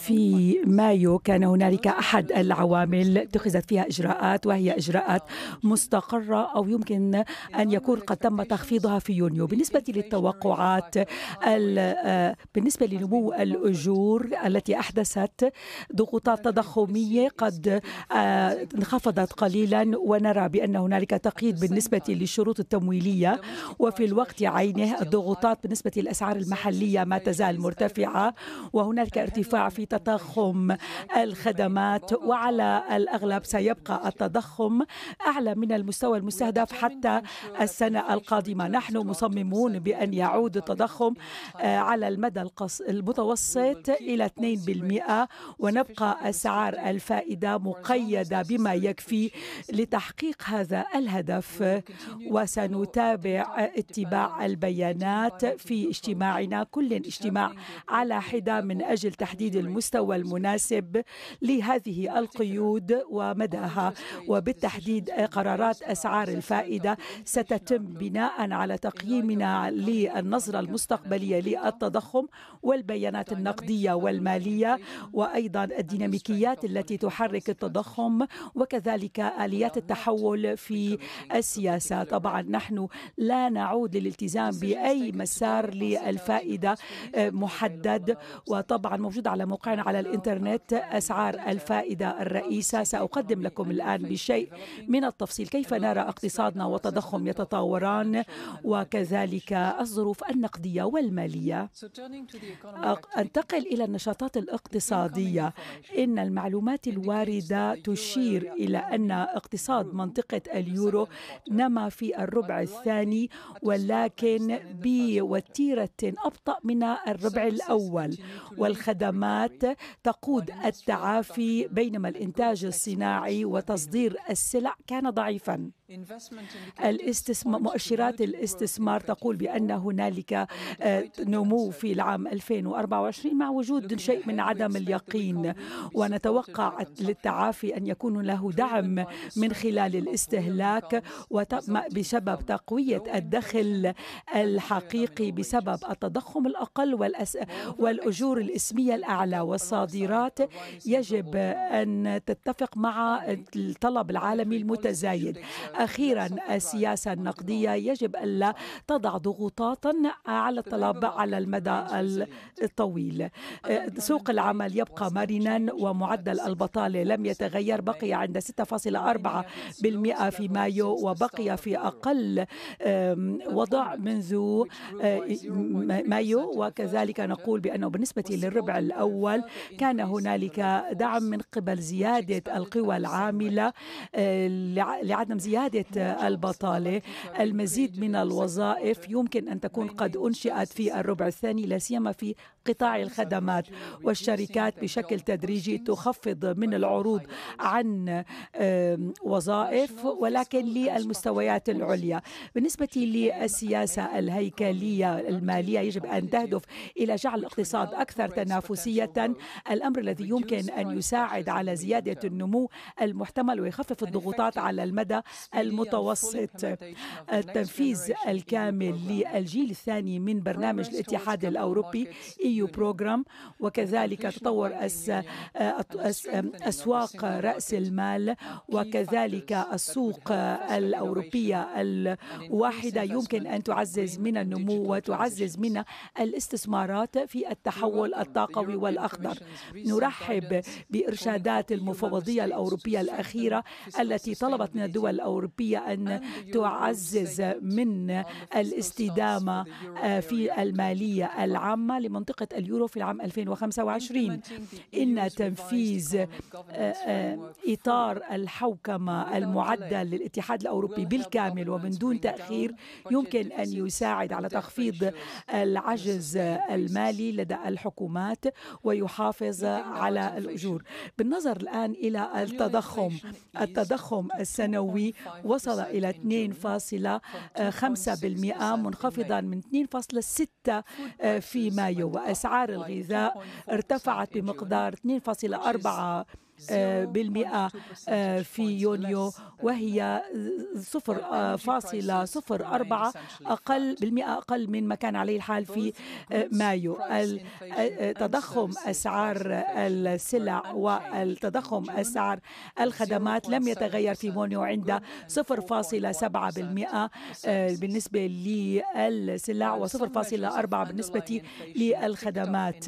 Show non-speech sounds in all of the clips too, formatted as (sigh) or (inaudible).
في مايو كان هنالك احد العوامل اتخذت فيها اجراءات وهي اجراءات مستقره او يمكن ان يكون قد تم تخفيضها في يونيو بالنسبه للتوقعات آه، بالنسبه لنمو الاجور التي احدثت ضغوطات تضخميه قد آه، انخفضت قليلا ونرى بان هنالك تقييد بالنسبه للشروط التمويليه وفي الوقت عينه الضغوطات بالنسبه للاسعار المحليه ما تزال مرتفعه مرتفعة وهناك ارتفاع في تضخم الخدمات وعلى الأغلب سيبقى التضخم أعلى من المستوى المستهدف حتى السنة القادمة نحن مصممون بأن يعود التضخم آه، على المدى المتوسط إلى 2% ونبقى أسعار الفائدة مقيدة بما يكفي لتحقيق هذا الهدف وسنتابع اتباع البيانات في اجتماعنا كل اجتماع على حدة من أجل تحديد المستوى المناسب لهذه القيود ومداها وبالتحديد قرارات أسعار الفائدة ستتم بناء على تقييمنا للنظرة المستقبلية للتضخم والبيانات النقدية والمالية وأيضا الديناميكيات التي تحرك التضخم وكذلك آليات التحول في السياسة طبعا نحن لا نعود للالتزام بأي مسار للفائدة محدد مجدد وطبعا موجود على موقعنا على الانترنت أسعار الفائدة الرئيسة سأقدم لكم الآن بشيء من التفصيل كيف نرى اقتصادنا والتضخم يتطوران وكذلك الظروف النقدية والمالية أنتقل إلى النشاطات الاقتصادية إن المعلومات الواردة تشير إلى أن اقتصاد منطقة اليورو نما في الربع الثاني ولكن بوتيرة أبطأ من الربع الأول الأول والخدمات تقود التعافي بينما الإنتاج الصناعي وتصدير السلع كان ضعيفاً الاستثمار مؤشرات الاستثمار تقول بأن هنالك آه، نمو في العام 2024 مع وجود شيء من عدم اليقين ونتوقع للتعافي أن يكون له دعم من خلال الاستهلاك بسبب تقوية الدخل الحقيقي بسبب التضخم الأقل والأجور الإسمية الأعلى والصادرات يجب أن تتفق مع الطلب العالمي المتزايد أخيرا السياسة النقدية يجب ألا تضع ضغوطات على الطلب على المدى الطويل سوق العمل يبقى مرنا ومعدل البطالة لم يتغير بقي عند 6.4% في مايو وبقي في أقل وضع منذ آه، مايو وكذلك نقول بأنه بالنسبة للربع الأول كان هنالك دعم من قبل زيادة القوى العاملة آه، لعدم زيادة إعادة البطالة المزيد من الوظائف يمكن أن تكون قد أنشئت في الربع الثاني لا سيما في قطاع الخدمات والشركات بشكل تدريجي تخفض من العروض عن وظائف ولكن للمستويات العليا بالنسبة للسياسة الهيكلية المالية يجب أن تهدف إلى جعل الاقتصاد أكثر تنافسية الأمر الذي يمكن أن يساعد على زيادة النمو المحتمل ويخفف الضغوطات على المدى المتوسط التنفيذ الكامل للجيل الثاني من برنامج الاتحاد الأوروبي أي بروجرام وكذلك تطور يعني؟ آه، أسواق رأس المال وكذلك السوق الأوروبية الواحدة يعني يمكن أن تعزز من النمو وتعزز من الاستثمارات في التحول الطاقوي والأخضر نرحب بإرشادات المفوضية الأوروبية الأخيرة التي طلبت من الدول الأوروبية أن تعزز من الاستدامة آه، في المالية العامة لمنطقة اليورو في العام 2025 إن تنفيذ آه، آه، إطار الحوكمة المعدل للاتحاد الأوروبي بالكامل ومن دون تأخير يمكن أن يساعد على تخفيض العجز المالي لدى الحكومات ويحافظ على الأجور بالنظر الآن إلى التضخم التضخم السنوي وصل إلى 2.5% منخفضا من 2.6 في مايو أسعار الغذاء ارتفعت بمقدار 2.4 آه، بالمئة آه، في يونيو وهي آه، صفر فاصلة صفر أربعة أقل بالمئة أقل من ما كان عليه الحال في مايو تضخم أسعار السلع والتضخم أسعار الخدمات لم يتغير في مونيو عند 0.7% بالنسبة للسلع و0.4 بالنسبة للخدمات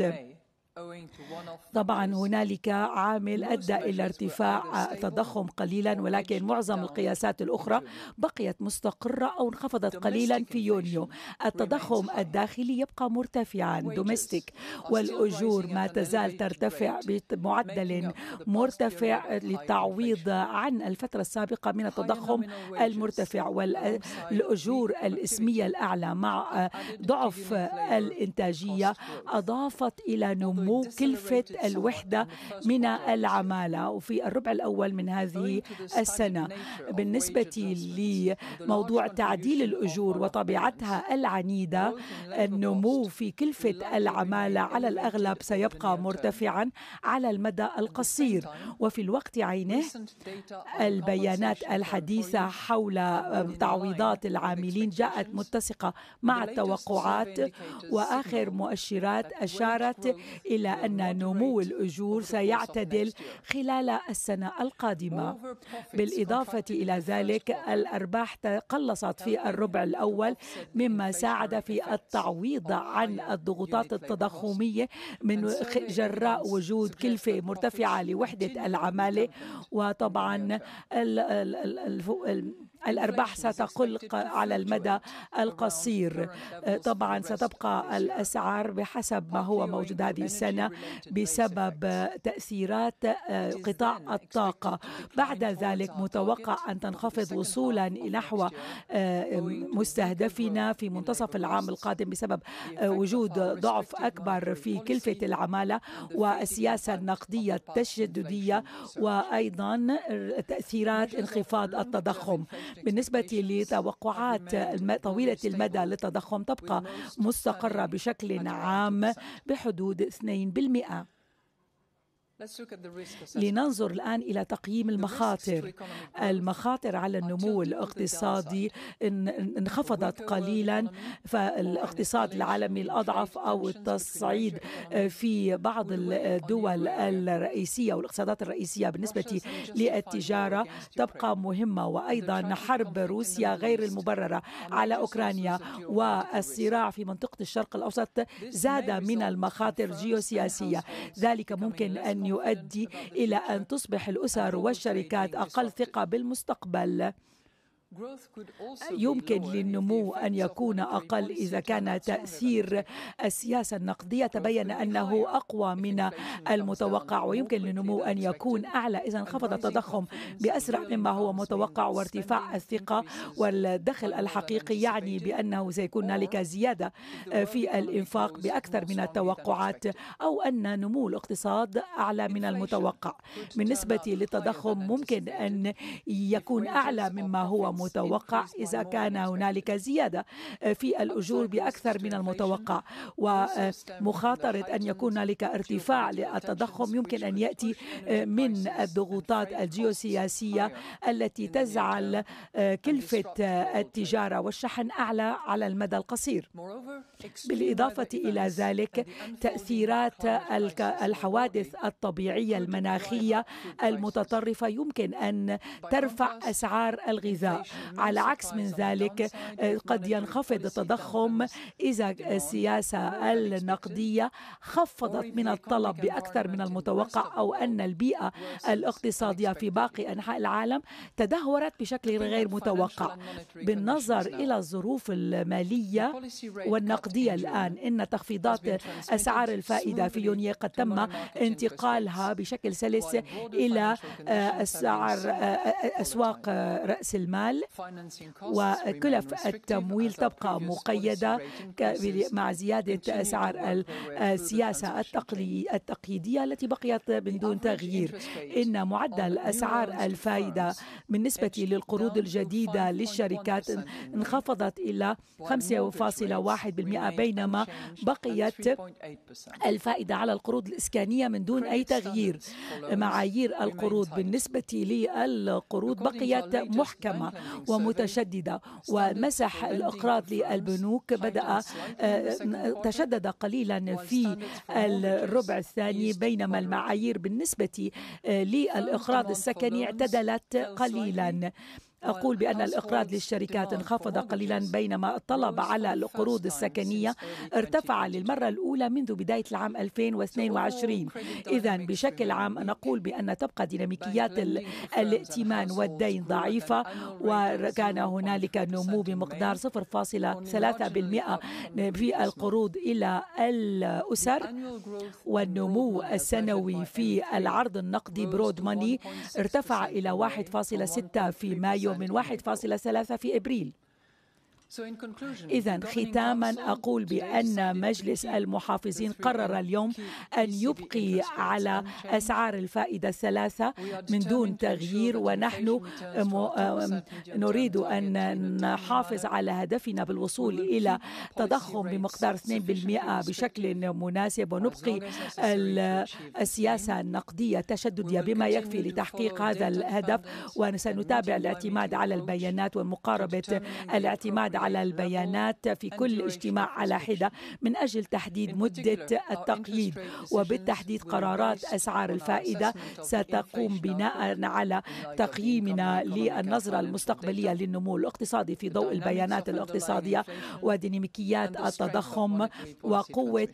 طبعا هنالك عامل ادى الى ارتفاع التضخم قليلا ولكن معظم القياسات الاخرى بقيت مستقره او انخفضت قليلا في يونيو التضخم الداخلي يبقى مرتفعا دوميستيك والاجور ما تزال ترتفع بمعدل مرتفع للتعويض عن الفتره السابقه من التضخم المرتفع والاجور الاسميه الاعلى مع ضعف الانتاجيه اضافت الى نمو نمو كلفة الوحدة من العمالة وفي الربع الأول من هذه السنة بالنسبة لموضوع تعديل الأجور وطبيعتها العنيدة النمو في كلفة العمالة على الأغلب سيبقى مرتفعا على المدى القصير وفي الوقت عينه البيانات الحديثة حول آه، تعويضات العاملين جاءت متسقة مع التوقعات وآخر مؤشرات أشارت إلا أن نمو الأجور سيعتدل خلال السنة القادمة بالإضافة إلى ذلك الأرباح تقلصت في الربع الأول مما ساعد في التعويض عن الضغوطات التضخمية من جراء وجود كلفة مرتفعة لوحدة العمالة وطبعا الأرباح ستقل على المدى القصير أه، طبعا ستبقى الأسعار بحسب ما هو موجود هذه السنة بسبب تأثيرات أه، قطاع الطاقة بعد ذلك متوقع أن تنخفض وصولا نحو أه، مستهدفنا في منتصف العام القادم بسبب وجود ضعف أكبر في كلفة العمالة والسياسة النقدية التشددية وأيضا تأثيرات انخفاض التضخم بالنسبة لتوقعات طويلة المدى للتضخم تبقى مستقرة بشكل عام بحدود 2% لننظر الآن إلى تقييم المخاطر المخاطر على النمو الاقتصادي انخفضت قليلا فالاقتصاد العالمي الأضعف أو التصعيد آه، في بعض الدول الرئيسية والاقتصادات الرئيسية بالنسبة للتجارة تبقى مهمة وأيضا حرب روسيا غير المبررة على أوكرانيا والصراع في منطقة الشرق الأوسط زاد من المخاطر الجيوسياسية ذلك ممكن أن يؤدي إلى أن تصبح الأسر والشركات أقل ثقة بالمستقبل يمكن للنمو أن يكون أقل إذا كان تأثير السياسة النقدية تبين أنه أقوى من المتوقع ويمكن للنمو أن يكون أعلى إذا انخفض التضخم بأسرع مما هو متوقع وارتفاع الثقة والدخل الحقيقي يعني بأنه سيكون هنالك زيادة في الإنفاق بأكثر من التوقعات أو أن نمو الاقتصاد أعلى من المتوقع بالنسبة للتضخم ممكن أن يكون أعلى مما هو متوقع إذا كان هنالك زيادة آه، في الأجور بأكثر من المتوقع ومخاطرة آه، أن يكون هنالك ارتفاع للتضخم يمكن أن يأتي آه، من الضغوطات الجيوسياسية التي تجعل كلفة التجارة والشحن أعلى على المدى القصير بالإضافة إلى ذلك تأثيرات الحوادث الطبيعية المناخية المتطرفة يمكن أن ترفع أسعار الغذاء على عكس من ذلك قد ينخفض التضخم إذا أيوة. السياسة النقدية خفضت من الطلب بأكثر من المتوقع أو أن البيئة الاقتصادية في باقي أنحاء العالم تدهورت بشكل غير متوقع بالنظر إلى الظروف المالية والنقدية الآن إن تخفيضات أسعار الفائدة في يونيو قد تم انتقالها بشكل سلس إلى أسعار آه، آه، آه، أسواق رأس المال العمل وكلف التمويل تبقى مقيدة مع زيادة أسعار السياسة التقييدية التي بقيت من دون تغيير إن معدل أسعار الفائدة بالنسبة للقروض الجديدة للشركات انخفضت إلى 5.1% بينما بقيت الفائدة على القروض الإسكانية من دون أي تغيير معايير القروض بالنسبة للقروض بقيت محكمة ومتشددة ومسح الإقراض للبنوك بدأ آه، تشدد قليلا في الربع الثاني بينما المعايير بالنسبة آه، للإقراض السكني اعتدلت قليلا أقول بأن الإقراض للشركات انخفض قليلا بينما الطلب على القروض السكنية ارتفع للمرة الأولى منذ بداية العام 2022 إذا بشكل عام نقول بأن تبقى ديناميكيات الائتمان والدين ضعيفة وكان هنالك نمو بمقدار 0.3% في القروض إلى الأسر والنمو السنوي في العرض النقدي برود ماني ارتفع إلى 1.6 في مايو من 1.3 في ابريل إذا ختاما أقول بأن مجلس المحافظين قرر اليوم أن يبقي على أسعار الفائدة الثلاثة من دون تغيير ونحن نريد أن نحافظ على هدفنا بالوصول إلى تضخم بمقدار 2% بشكل مناسب ونبقي السياسة النقدية التشددية بما يكفي لتحقيق هذا الهدف وسنتابع الاعتماد على البيانات ومقاربة الاعتماد على البيانات في كل اجتماع على حدة من أجل تحديد مدة التقييد وبالتحديد قرارات أسعار الفائدة ستقوم بناء على تقييمنا للنظرة المستقبلية للنمو الاقتصادي في ضوء البيانات الاقتصادية وديناميكيات التضخم وقوة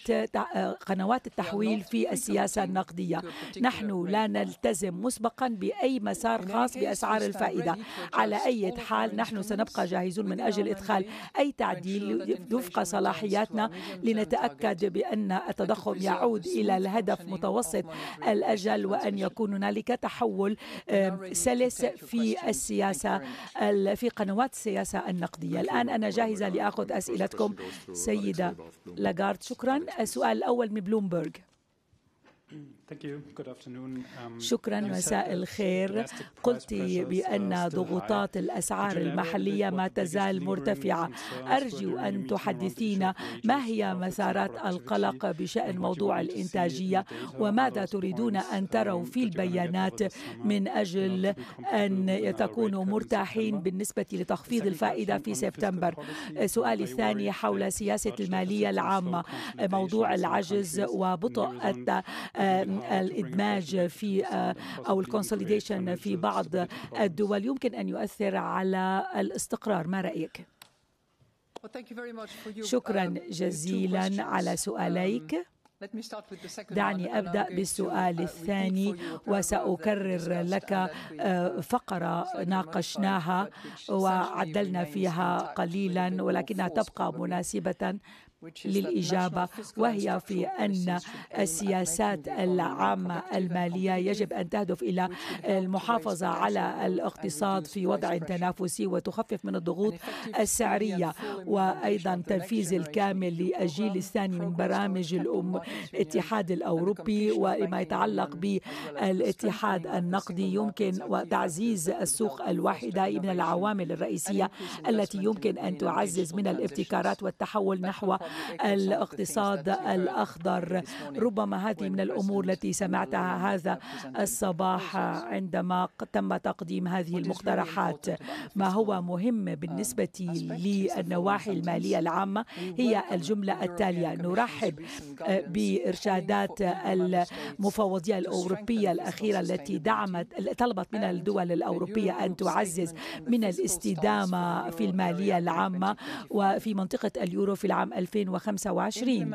قنوات التحويل في السياسة النقدية نحن لا نلتزم مسبقا بأي مسار خاص بأسعار الفائدة على أي حال نحن سنبقى جاهزون من أجل إدخال الادخال أي تعديل وفق صلاحياتنا لنتأكد بأن التضخم يعود إلى الهدف متوسط الأجل وأن يكون هنالك تحول آه، سلس في السياسة في قنوات السياسة النقدية الآن أنا جاهزة لأخذ أسئلتكم سيدة لاغارد شكرا السؤال الأول من بلومبرغ Um, شكرا مساء الخير قلت بأن ضغوطات الأسعار المحلية ما تزال مرتفعة أرجو أن تحدثينا ما هي مسارات القلق بشأن موضوع الإنتاجية وماذا تريدون أن um, تروا في البيانات من أجل أن تكونوا مرتاحين بالنسبة لتخفيض الفائدة في سبتمبر سؤالي الثاني حول سياسة المالية العامة موضوع العجز وبطء الادماج في آه، او الكونسوليديشن في بعض الدول يمكن ان يؤثر على الاستقرار ما رايك شكرا um, جزيلا على um, سؤاليك دعني ابدا بالسؤال uh, الثاني وساكرر لك آه، فقره ناقشناها وعدلنا فيها قليلا ولكنها تبقى مناسبه للإجابة وهي في أن السياسات العامة المالية يجب أن تهدف إلى المحافظة على الاقتصاد في وضع تنافسي وتخفف من الضغوط السعرية وأيضا تنفيذ الكامل للجيل الثاني من برامج الأم الاتحاد الأوروبي وما يتعلق بالاتحاد النقدي يمكن وتعزيز السوق الواحدة من العوامل الرئيسية التي يمكن أن تعزز من الابتكارات والتحول نحو الاقتصاد الأخضر ربما هذه من الأمور التي سمعتها هذا الصباح عندما تم تقديم هذه المقترحات ما هو مهم بالنسبة آه، للنواحي المالية العامة هي الجملة التالية نرحب آه، بإرشادات المفوضية الأوروبية الأخيرة التي دعمت طلبت من الدول الأوروبية أن تعزز من الاستدامة في المالية العامة وفي منطقة اليورو في العام 2000 2025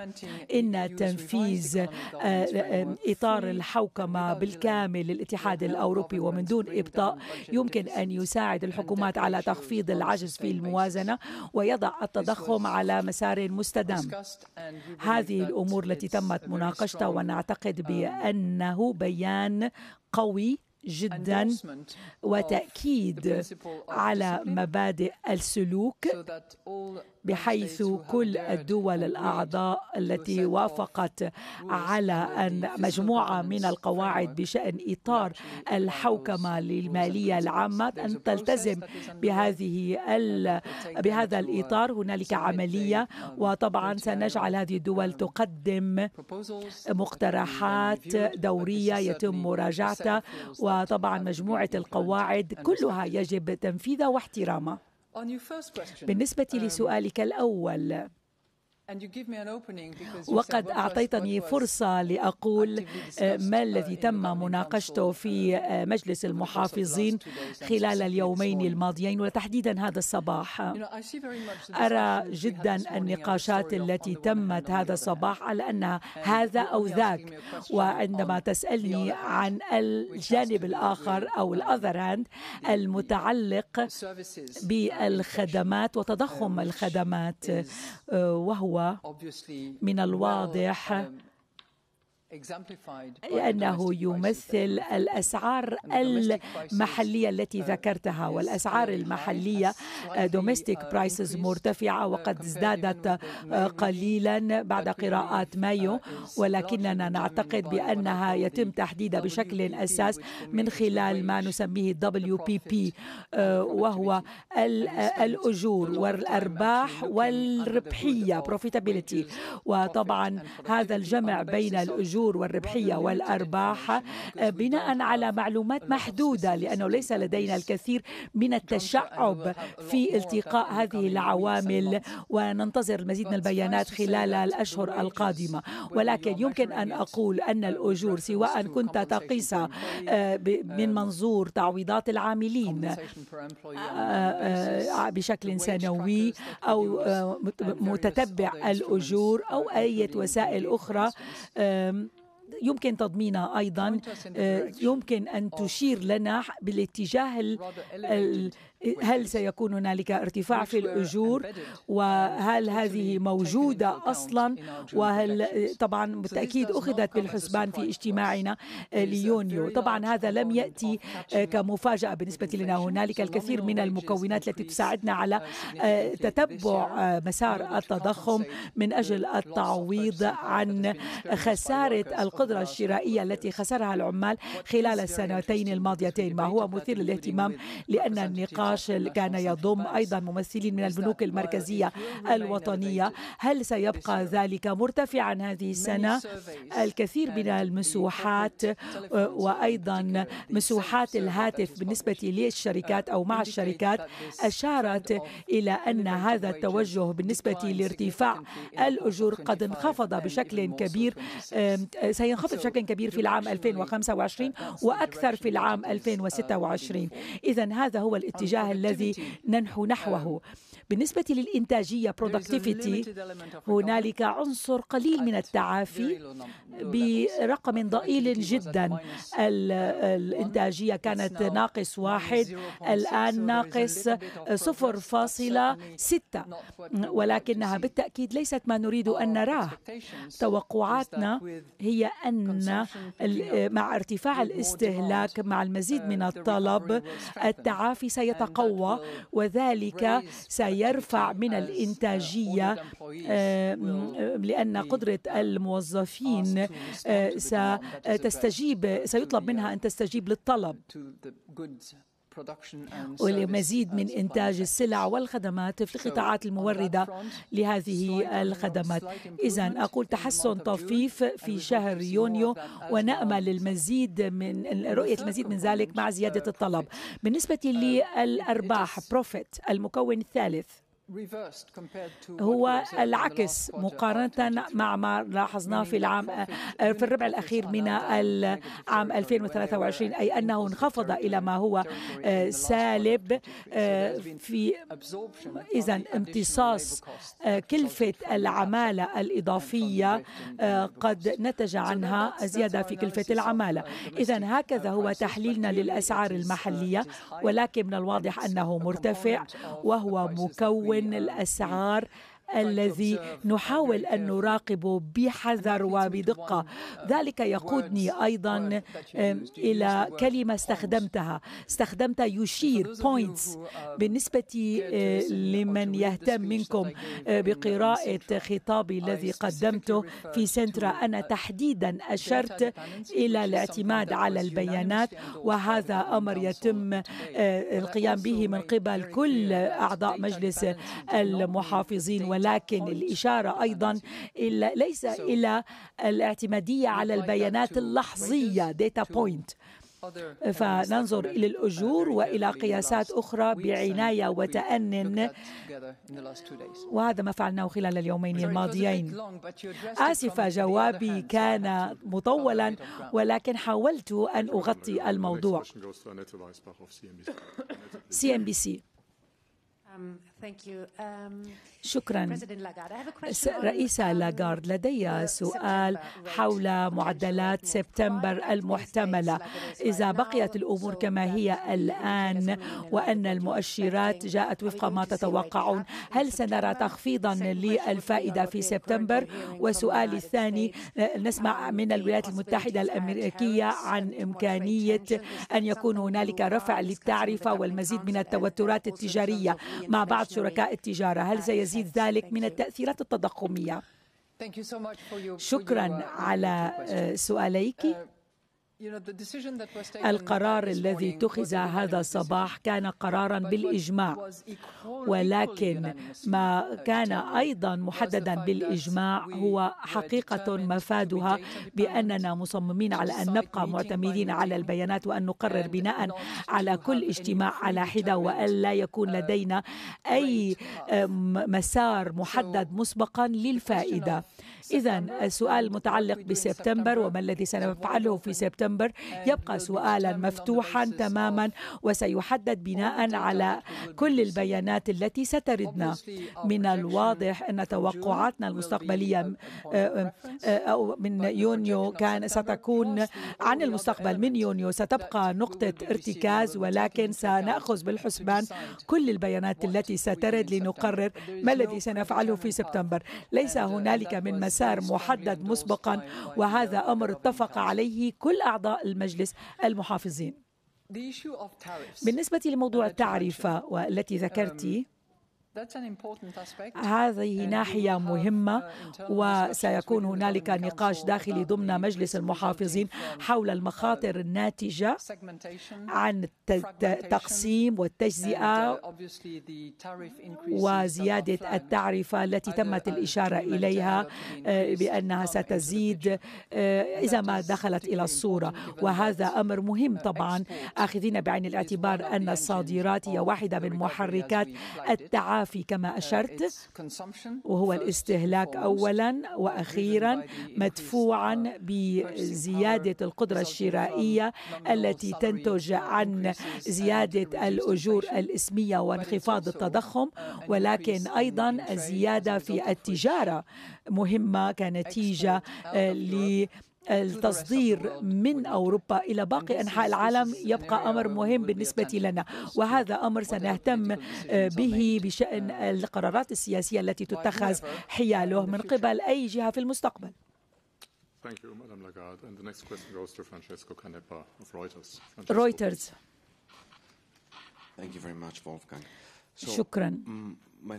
إن تنفيذ آه، آه، آه، إطار الحوكمة بالكامل للاتحاد الأوروبي ومن دون إبطاء يمكن أن يساعد الحكومات على تخفيض العجز في الموازنة ويضع التضخم على مسار مستدام هذه الأمور التي تمت مناقشتها ونعتقد um, بأنه بيان قوي جدا وتأكيد على مبادئ السلوك بحيث كل الدول الأعضاء التي وافقت على أن مجموعة من القواعد بشأن إطار الحوكمة للمالية العامة أن تلتزم بهذه بهذا الإطار هنالك عملية وطبعا سنجعل هذه الدول تقدم مقترحات دورية يتم مراجعتها وطبعا مجموعة القواعد كلها يجب تنفيذها واحترامها بالنسبة um, لسؤالك الأول وقد أعطيتني فرصة لأقول آه، ما uh, الذي تم مناقشته uh, في آه، مجلس المحافظين خلال اليومين الماضيين وتحديدا هذا الصباح أرى جدا النقاشات التي تمت هذا الصباح على أنها هذا أو ذاك وعندما تسألني عن الجانب الآخر أو الأذر هاند المتعلق بالخدمات وتضخم الخدمات آه، وهو من الواضح um, لأنه يمثل الأسعار المحلية التي uh, ذكرتها والأسعار المحلية دوميستيك برايسز uh, uh, مرتفعة وقد ازدادت قليلا بعد قراءات مايو ولكننا نعتقد بأنها يتم تحديدها بشكل أساس من خلال ما نسميه WPP وهو الأجور والأرباح والربحية profitability وطبعا هذا الجمع بين الأجور الأجور والربحية والأرباح آه، بناء على معلومات محدودة لأنه ليس لدينا الكثير من التشعب في التقاء هذه العوامل وننتظر المزيد من البيانات خلال الأشهر القادمة ولكن يمكن أن أقول أن الأجور سواء كنت تقيسها آه، من منظور تعويضات العاملين آه، بشكل سنوي أو متتبع الأجور أو أي وسائل أخرى يمكن تضمينها أيضا آه، يمكن أن تشير لنا بالاتجاه إيه، هل سيكون هنالك ارتفاع في الأجور uh, وهل هذه موجودة أصلا وهل طبعا بالتأكيد أخذت بالحسبان في اجتماعنا آه، ليونيو طبعا هذا لم يأتي آه، كمفاجأة بالنسبة لنا هنالك الكثير من المكونات التي تساعدنا على uh, آه، تتبع مسار التضخم من أجل التعويض عن خسارة القدرة الشرائية التي خسرها العمال خلال السنتين الماضيتين ما هو مثير للاهتمام لأن النقاش الراشل كان يضم أيضا ممثلين من البنوك المركزية الوطنية هل سيبقى ذلك مرتفعا هذه السنة؟ الكثير من المسوحات آه، وأيضا مسوحات الهاتف بالنسبة uh, للشركات أو مع الشركات أشارت إلى أن هذا التوجه بالنسبة لارتفاع الأجور قد انخفض بشكل كبير آه، سينخفض بشكل كبير في العام 2025 وأكثر في العام 2026 إذا هذا هو الاتجاه الاتجاه الذي ننحو نحوه آه. بالنسبة للإنتاجية productivity هنالك عنصر قليل من التعافي برقم ضئيل جدا الإنتاجية كانت ناقص واحد الآن ناقص صفر فاصلة ستة ولكنها بالتأكيد ليست ما نريد أن نراه توقعاتنا هي أن مع ارتفاع الاستهلاك مع المزيد من الطلب التعافي سيتقوى وذلك سي يرفع من uh, الإنتاجية آه، آه، لأن قدرة الموظفين آه، ستستجيب سيطلب منها أن تستجيب للطلب ولمزيد من إنتاج السلع والخدمات في القطاعات الموردة لهذه الخدمات إذا أقول تحسن طفيف في شهر يونيو ونأمل المزيد من رؤية المزيد من ذلك مع زيادة الطلب بالنسبة um, للأرباح بروفيت المكون الثالث هو العكس مقارنة مع ما لاحظناه في العام آه، في الربع الأخير من العام 2023 أي أنه انخفض إلى ما هو آه، سالب آه، في إذا امتصاص كلفة العمالة الإضافية قد نتج عنها زيادة في كلفة العمالة uh, إذا uh, هكذا هو تحليلنا للأسعار uh, المحلية ولكن من الواضح أنه مرتفع وهو مكون وين الاسعار طيب، الذي نحاول أن نراقبه بحذر وبدقة آه، ذلك طيب، يقودني طيب، أيضا إلى كلمة استخدمتها استخدمت يشير points um, بالنسبة آه، لمن يهتم منكم آه، um, بقراءة خطابي الذي قدمته في سنترا أنا uh, تحديدا أشرت إلى الاعتماد على البيانات وهذا أمر يتم القيام به من قبل كل أعضاء مجلس المحافظين ولكن الإشارة أيضا إلى ليس إلى الاعتمادية على البيانات اللحظية data point فننظر إلى الأجور وإلى قياسات أخرى بعناية وتأن وهذا ما فعلناه خلال اليومين الماضيين آسفة جوابي كان مطولا ولكن حاولت أن أغطي الموضوع سي ام بي سي Um, شكرا رئيسة لاغارد um, لدي سؤال حول معدلات سبتمبر المحتملة إذا بقيت الأمور كما هي الآن وأن المؤشرات جاءت وفق ما تتوقعون هل سنرى تخفيضا للفائدة في سبتمبر وسؤالي الثاني نسمع من الولايات المتحدة الأمريكية عن إمكانية أن يكون هنالك رفع للتعرفة والمزيد من التوترات التجارية مع بعض مع شركاء التجارة هل سيزيد ذلك من التأثيرات التضخمية؟ شكرا uh, على آه، سؤاليك uh, القرار الذي اتخذ هذا الصباح كان قرارا بالاجماع ولكن ما كان ايضا محددا بالاجماع هو حقيقه مفادها باننا مصممين على ان نبقى معتمدين على البيانات وان نقرر بناء على كل اجتماع على حده والا يكون uh, لدينا اي آه، مسار محدد مسبقا للفائده إذا السؤال المتعلق بسبتمبر وما الذي سنفعله في سبتمبر يبقى سؤالا مفتوحا تماما وسيحدد بناء على كل البيانات التي ستردنا من الواضح أن توقعاتنا المستقبلية آه، آه، من يونيو كان ستكون عن المستقبل من يونيو ستبقى نقطة ارتكاز ولكن سنأخذ بالحسبان كل البيانات التي سترد لنقرر ما الذي سنفعله في سبتمبر ليس هنالك من مساء مسار محدد مسبقا وهذا أمر اتفق عليه كل أعضاء المجلس المحافظين بالنسبة لموضوع التعريفة والتي ذكرتي um, هذه ناحية uh, مهمة وسيكون هنالك نقاش داخلي ضمن مجلس المحافظين حول المخاطر الناتجة عن التقسيم والتجزئة uh, وزيادة التعرفة التي تمت الإشارة إليها uh, بأنها ستزيد إذا ما دخلت إلى الصورة وهذا أمر مهم طبعا آخذين بعين الاعتبار أن الصادرات هي واحدة من محركات التعافي الثقافي كما uh, أشرت وهو الاستهلاك أولا وأخيرا مدفوعا بزيادة القدرة الشرائية التي تنتج عن زيادة الأجور الإسمية وانخفاض uh, التضخم ولكن أيضا الزيادة في التجارة مهمة كنتيجة ل التصدير من أوروبا إلى باقي أنحاء العالم يبقى uh, أمر مهم بالنسبة لنا وهذا أمر سنهتم آه، به بشأن uh, القرارات السياسية التي تتخذ حياله من قبل أي جهة في المستقبل Thank you, Madam Lagarde. And the next question goes to Francesco Canepa of Reuters. Reuters. Thank you very much, Wolfgang. شكرا. Uh,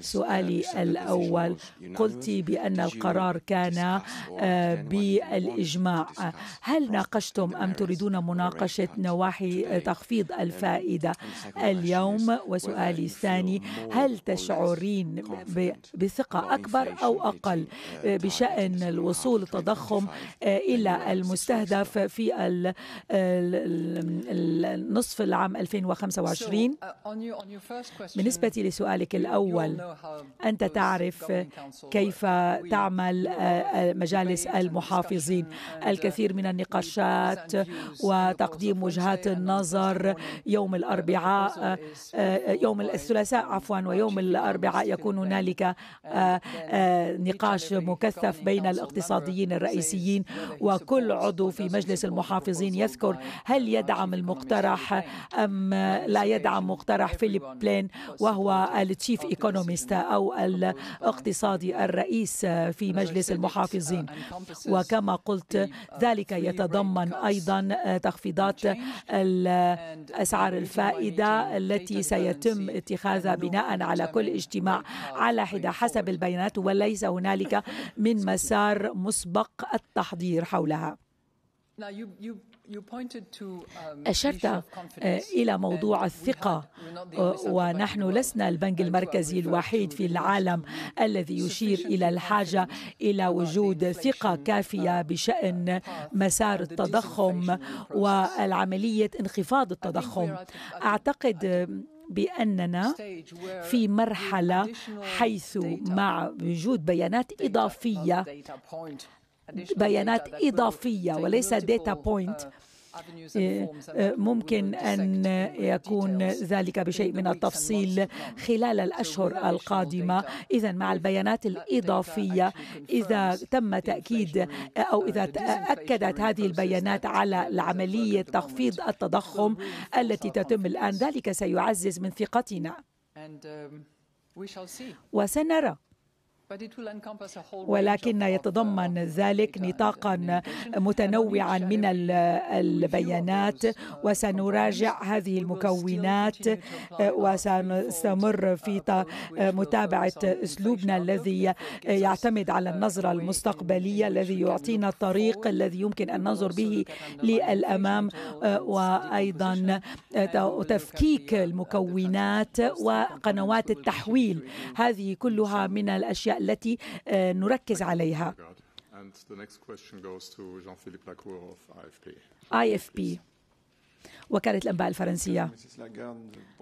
سؤالي الأول قلت بأن القرار كان uh, بالإجماع هل ناقشتم أم تريدون مناقشة نواحي تخفيض الفائدة اليوم وسؤالي الثاني هل تشعرين بثقة أكبر أو أقل uh, بشأن الوصول التضخم إلى المستهدف في النصف العام 2025 بالنسبة لسؤال سؤالك الأول أنت تعرف كيف تعمل آه، آه، مجالس المحافظين الكثير uh, من النقاشات وتقديم وجهات النظر يوم الأربعاء آه، يوم الثلاثاء عفوا ويوم الأربعاء يكون هنالك نقاش مكثف بين الاقتصاديين الرئيسيين وكل عضو في مجلس المحافظين يذكر هل uh, يدعم المقترح أم لا يدعم مقترح فيليب بلين وهو التشيف ايكونوميست أو الاقتصادي الرئيس في مجلس المحافظين وكما قلت ذلك يتضمن أيضا تخفيضات أسعار الفائدة التي سيتم اتخاذها بناء على كل اجتماع على حدة حسب البيانات وليس هنالك من مسار مسبق التحضير حولها Um, أشرت آه، إلى موضوع الثقة ونحن لسنا البنك المركزي الوحيد في العالم الذي يشير إلى الحاجة إلى وجود ثقة uh, كافية بشأن مسار التضخم والعملية انخفاض التضخم أعتقد باننا في مرحله حيث مع وجود بيانات اضافيه بيانات إضافية وليس داتا uh, إيه، إيه، بوينت ممكن أن يكون ذلك بشيء من التفصيل خلال الأشهر القادمة إذا مع البيانات الإضافية إذا تم تأكيد أو uh, إذا أكدت هذه البيانات على عملية تخفيض التضخم التي تتم الآن ذلك سيعزز من ثقتنا um, وسنرى ولكن يتضمن uh, ذلك نطاقا متنوعا من البيانات uh, وسنراجع هذه المكونات uh، وسنستمر في متابعة أسلوبنا الذي يعتمد على النظرة المستقبلية الذي يعطينا الطريق الذي يمكن أن ننظر به للأمام وأيضا تفكيك المكونات وقنوات التحويل هذه كلها من الأشياء التي آه، نركز عليها IFP وكالة الأنباء الفرنسية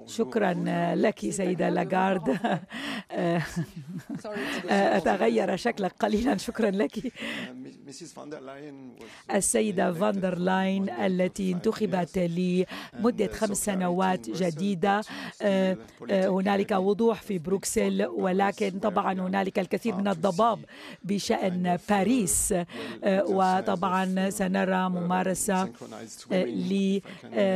شكرا لك سيدة لاغارد (laughs) (laughs) (laughs) تغير شكلك قليلا شكرا لك السيدة فاندر لاين التي انتخبت لمدة uh, خمس سنوات جديدة آه، آه، هنالك وضوح في بروكسل ولكن طبعا هنالك الكثير من الضباب بشأن باريس آه، وطبعا سنرى uh, ممارسة ل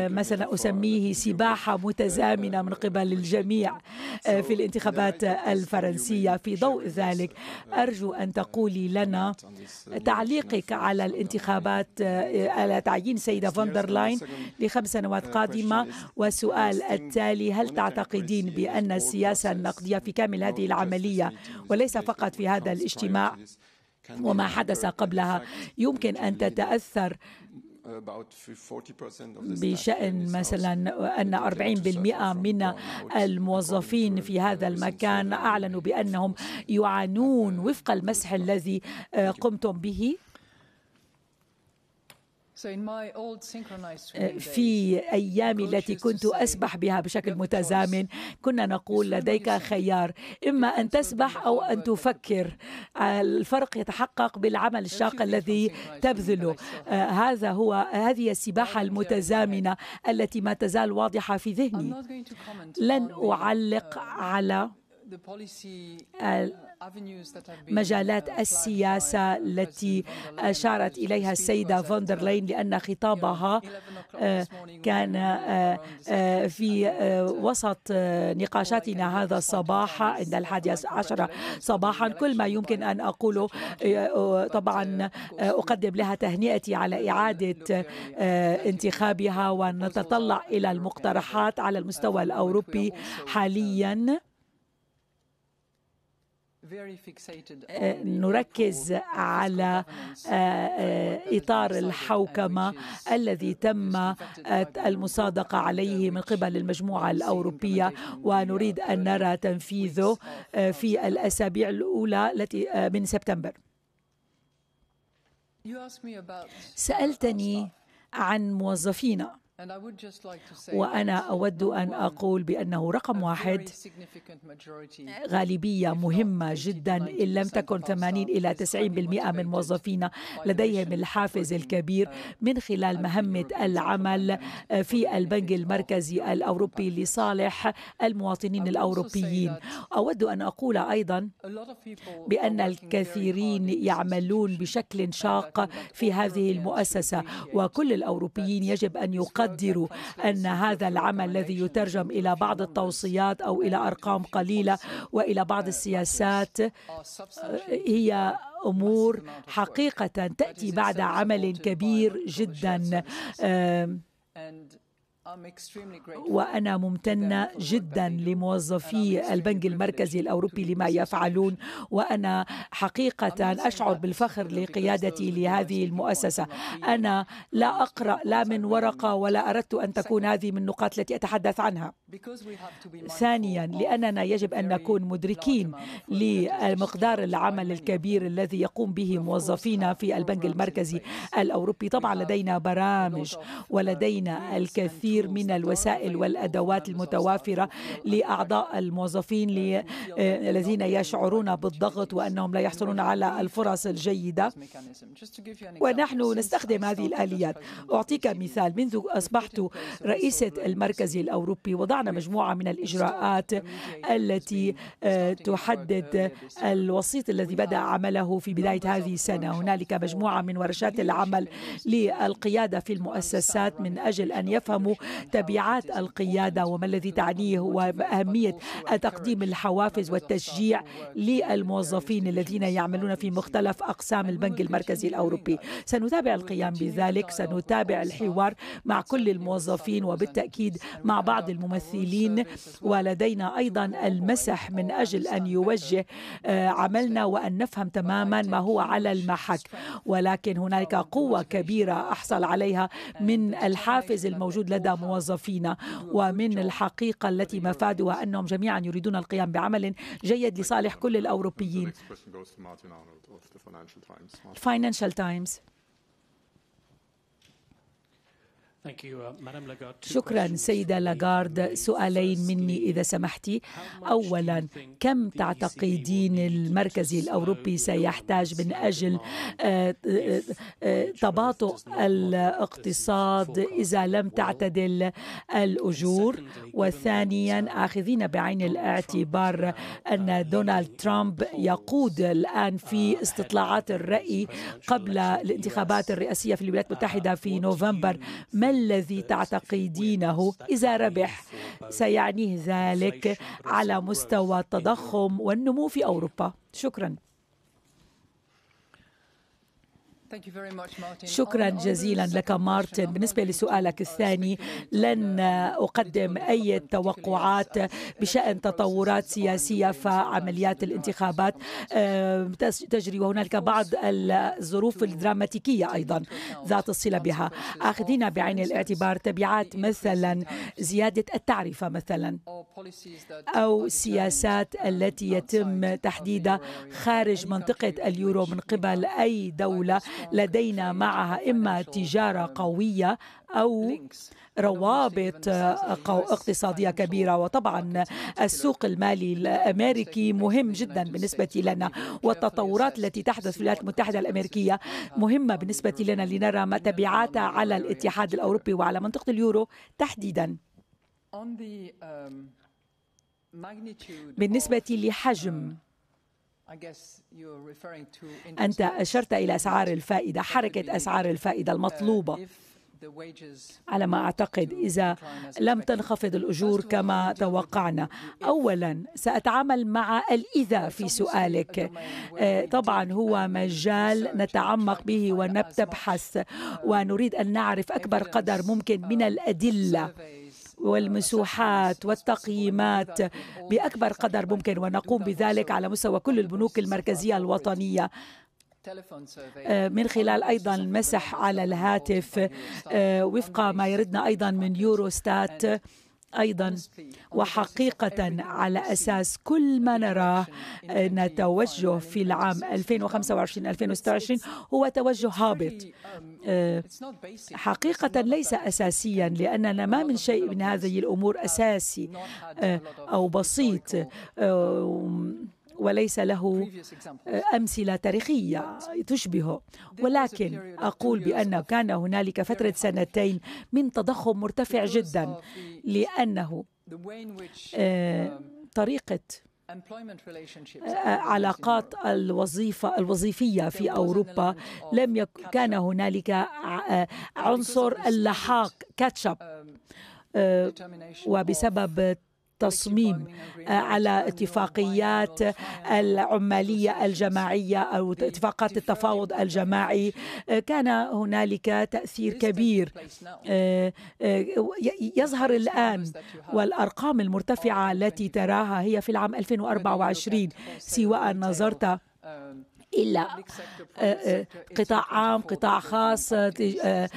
مثلا أسميه سباحة متزامنة من قبل الجميع آه، في الانتخابات الفرنسية في ضوء ذلك أرجو أن تقولي لنا تعليقك على الانتخابات آه، على تعيين سيدة فوندرلاين لخمس سنوات قادمة والسؤال التالي هل تعتقدين بأن السياسة النقدية في كامل هذه العملية وليس فقط في هذا الاجتماع وما حدث قبلها يمكن أن تتأثر بشأن مثلا أن 40% من الموظفين في هذا المكان أعلنوا بأنهم يعانون وفق المسح الذي آه، قمتم به آه، في أيامي التي كنت أسبح بها بشكل متزامن كنا نقول لديك خيار إما أن تسبح أو أن تفكر الفرق يتحقق بالعمل الشاق الذي تبذله آه، هذا هو هذه السباحة المتزامنة التي ما تزال واضحة في ذهني لن أعلق uh, على مجالات uh, السياسة التي أشارت إليها السيدة فوندرلين uh, لأن خطابها uh, كان في وسط نقاشاتنا هذا الصباح عند الحادية عشرة صباحا كل ما يمكن أن أقوله طبعا أقدم لها تهنئتي على إعادة انتخابها ونتطلع إلى المقترحات على المستوى الأوروبي حاليا آه، نركز على آه، آه، uh, إطار الحوكمة uh, الذي تم المصادقة uh, عليه من قبل المجموعة الأوروبية ونريد أن نرى تنفيذه في الأسابيع الأولى التي من سبتمبر سألتني عن موظفينا وأنا أود أن أقول بأنه رقم واحد غالبية مهمة جدا إن لم تكن 80 إلى 90% من موظفينا لديهم الحافز الكبير من خلال مهمة العمل في البنك المركزي الأوروبي لصالح المواطنين الأوروبيين أود أن أقول أيضا بأن الكثيرين يعملون بشكل شاق في هذه المؤسسة وكل الأوروبيين يجب أن يقدموا أقدر أن هذا العمل الذي يترجم إلى بعض التوصيات أو إلى أرقام قليلة وإلى بعض السياسات هي أمور حقيقة تأتي بعد عمل كبير جدا وأنا ممتنة جدا لموظفي البنك المركزي الأوروبي لما يفعلون وأنا حقيقة أشعر بالفخر لقيادتي لهذه المؤسسة أنا لا أقرأ لا من ورقة ولا أردت أن تكون هذه من النقاط التي أتحدث عنها ثانيا لأننا يجب أن نكون مدركين لمقدار العمل الكبير الذي يقوم به موظفينا في البنك المركزي الأوروبي طبعا لدينا برامج ولدينا الكثير الكثير من الوسائل والأدوات المتوافرة لأعضاء الموظفين آه، الذين يشعرون بالضغط وأنهم لا يحصلون على الفرص الجيدة ونحن نستخدم هذه الآليات أعطيك مثال منذ أصبحت رئيسة المركز الأوروبي وضعنا مجموعة من الإجراءات التي آه، تحدد الوسيط الذي بدأ عمله في بداية هذه السنة هنالك مجموعة من ورشات العمل للقيادة في المؤسسات من أجل أن يفهموا تبعات القيادة وما الذي تعنيه وأهمية تقديم الحوافز والتشجيع للموظفين الذين يعملون في مختلف أقسام البنك المركزي الأوروبي سنتابع القيام بذلك سنتابع الحوار مع كل الموظفين وبالتأكيد مع بعض الممثلين ولدينا أيضا المسح من أجل أن يوجه آه، عملنا وأن نفهم تماما ما هو على المحك ولكن هناك قوة كبيرة أحصل عليها من الحافز الموجود لدى موظفينا أيوة، ومن الحقيقة التي أيوة، مفادها أنهم جميعا يريدون القيام بعمل جيد لصالح كل الأوروبيين Uh, شكرا سيدة لاغارد uh, سؤالين مني إذا سمحتي أولا كم e تعتقدين المركز الأوروبي سيحتاج من أجل آه، آه، آه، تباطؤ الاقتصاد إذا لم تعتدل الأجور وثانيا آخذين بعين الاعتبار uh, أن دونالد ترامب يقود الآن في استطلاعات الرأي قبل الانتخابات الرئاسية في الولايات المتحدة في نوفمبر ما الذي تعتقدينه إذا ربح سيعنيه ذلك على مستوى التضخم والنمو في أوروبا شكراً شكرا جزيلا لك مارتن بالنسبة لسؤالك الثاني لن أقدم أي توقعات uh, بشأن تطورات سياسية uh, في عمليات الانتخابات آه، تجري وهنالك بعض الظروف الدراماتيكية أيضا ذات الصلة بها أخذنا بعين الاعتبار تبعات مثلا زيادة التعرفة مثلا أو سياسات التي يتم تحديدها خارج منطقة اليورو من قبل أي دولة لدينا معها إما تجارة قوية أو روابط اقتصادية كبيرة وطبعا السوق المالي الأمريكي مهم جدا بالنسبة لنا والتطورات التي تحدث في الولايات المتحدة الأمريكية مهمة بالنسبة لنا لنرى ما تبعاتها على الاتحاد الأوروبي وعلى منطقة اليورو تحديدا um, بالنسبة لحجم أنت أشرت إلى أسعار الفائدة حركة أسعار الفائدة uh, المطلوبة على ما أعتقد إذا لم تنخفض الأجور كما توقعنا أولا سأتعامل مع الإذا في سؤالك آه، طبعا هو مجال نتعمق به ونبحث uh, ونريد أن نعرف أكبر قدر ممكن من الأدلة والمسوحات والتقييمات بأكبر قدر ممكن ونقوم بذلك على مستوى كل البنوك المركزية الوطنية آه، من خلال ايضا المسح على الهاتف آه، وفق ما يردنا ايضا من يوروستات ايضا وحقيقه على اساس كل ما نراه ان في العام 2025 2026 هو توجه هابط آه، حقيقه ليس اساسيا لاننا ما من شيء من هذه الامور اساسي آه، او بسيط آه، وليس له آه، أمثلة تاريخية تشبهه ولكن أقول بأن كان هنالك فترة سنتين من تضخم مرتفع جدا لأنه آه، um, طريقة آه، علاقات الوظيفة الوظيفية في أوروبا لم يكن كان هنالك عنصر اللحاق كاتشب um, وبسبب التصميم آه، على اتفاقيات العماليه الجماعيه او اتفاقات التفاوض الجماعي آه، كان هنالك تاثير كبير آه، يظهر الان والارقام المرتفعه التي تراها هي في العام 2024 سواء نظرت إلا آه، آه، قطاع عام قطاع خاص آه،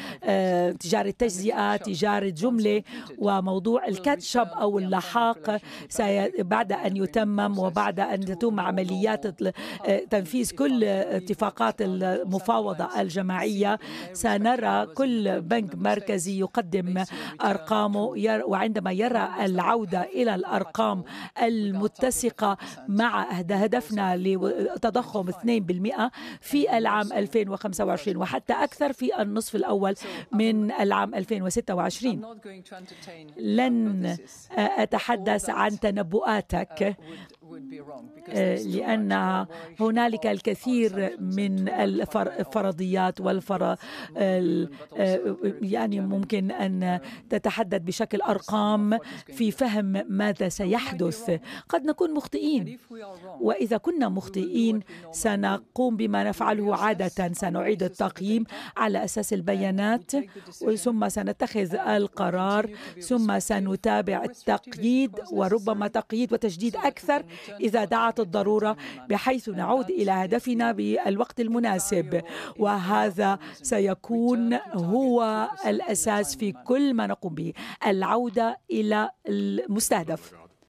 تجارة تجزئة تجارة جملة وموضوع الكاتشب أو اللحاق بعد أن يتمم وبعد أن تتم عمليات تنفيذ كل اتفاقات المفاوضة الجماعية سنرى كل بنك مركزي يقدم أرقامه وعندما يرى العودة إلى الأرقام المتسقة مع هدفنا لتضخم 2 في العام 2025 وحتى أكثر في النصف الأول من العام 2026 لن أتحدث عن تنبؤاتك uh, آه، لأن هنالك الكثير من الفرضيات والفر آه، آه، يعني ممكن أن تتحدث بشكل أرقام في فهم ماذا سيحدث قد نكون مخطئين وإذا كنا مخطئين سنقوم بما نفعله عادة سنعيد التقييم على أساس البيانات ثم سنتخذ القرار ثم سنتابع التقييد وربما تقييد وتجديد أكثر إذا دعت الضرورة بحيث نعود إلى هدفنا بالوقت المناسب وهذا سيكون هو الأساس في كل ما نقوم به العودة إلى المستهدف